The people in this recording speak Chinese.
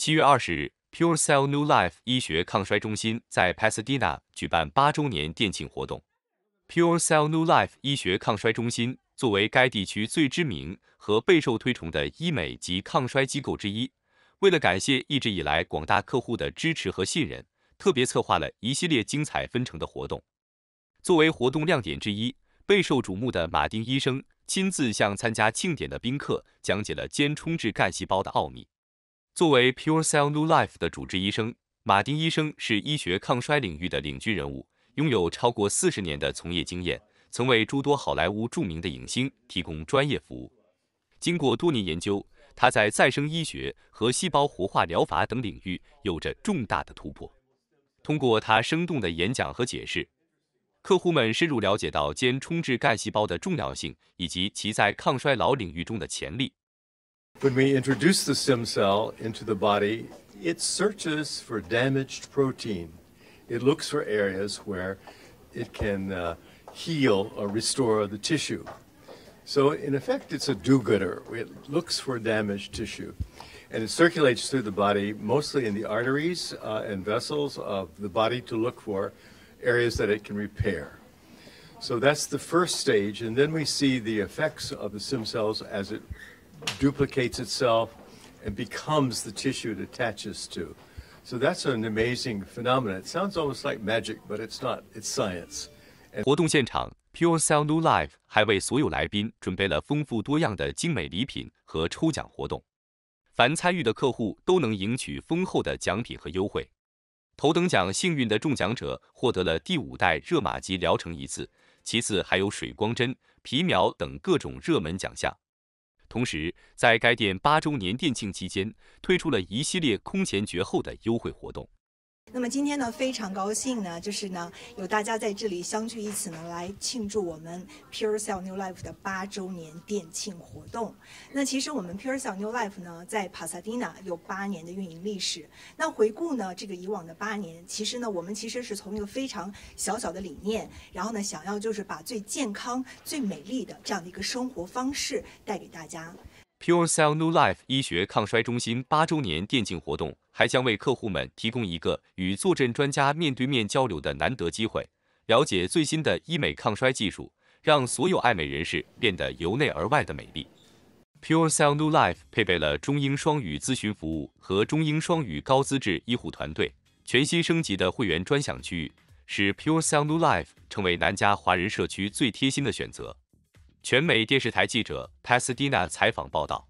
七月二十日，Pure Cell New Life 医学抗衰中心在 Pasadena 举办八周年店庆活动。Pure Cell New Life 医学抗衰中心作为该地区最知名和备受推崇的医美及抗衰机构之一，为了感谢一直以来广大客户的支持和信任，特别策划了一系列精彩纷呈的活动。作为活动亮点之一，备受瞩目的马丁医生亲自向参加庆典的宾客讲解了间充质干细胞的奥秘。作为 Pure Cell New Life 的主治医生，马丁医生是医学抗衰领域的领军人物，拥有超过四十年的从业经验，曾为诸多好莱坞著名的影星提供专业服务。经过多年研究，他在再生医学和细胞活化疗法等领域有着重大的突破。通过他生动的演讲和解释，客户们深入了解到间充质干细胞的重要性以及其在抗衰老领域中的潜力。When we introduce the stem cell into the body, it searches for damaged protein. It looks for areas where it can uh, heal or restore the tissue. So, in effect, it's a do gooder. It looks for damaged tissue. And it circulates through the body, mostly in the arteries uh, and vessels of the body, to look for areas that it can repair. So, that's the first stage. And then we see the effects of the stem cells as it Duplicates Itself And Becomes The Tissue It Attaches To，So That's An Amazing Phenomenon。It Sounds Almost Like Magic，But It's Not It's Science。活动现场，Pure Cell New Life 还为所有来宾准备了丰富多样的精美礼品和抽奖活动。凡参与的客户都能赢取丰厚的奖品和优惠。头等奖幸运的中奖者获得了第五代热玛吉疗程一次，其次还有水光针、皮秒等各种热门奖项。同时，在该店八周年店庆期间，推出了一系列空前绝后的优惠活动。那么今天呢，非常高兴呢，就是呢，有大家在这里相聚一次呢，来庆祝我们 Pure Cell New Life 的八周年店庆活动。那其实我们 Pure Cell New Life 呢，在 Pasadena 有八年的运营历史。那回顾呢，这个以往的八年，其实呢，我们其实是从一个非常小小的理念，然后呢，想要就是把最健康、最美丽的这样的一个生活方式带给大家。Pure Cell New Life 医学抗衰中心八周年电竞活动还将为客户们提供一个与坐镇专家面对面交流的难得机会，了解最新的医美抗衰技术，让所有爱美人士变得由内而外的美丽。Pure Cell New Life 配备了中英双语咨询服务和中英双语高资质医护团队，全新升级的会员专享区域，使 Pure Cell New Life 成为南加华人社区最贴心的选择。全美电视台记者帕斯蒂娜采访报道。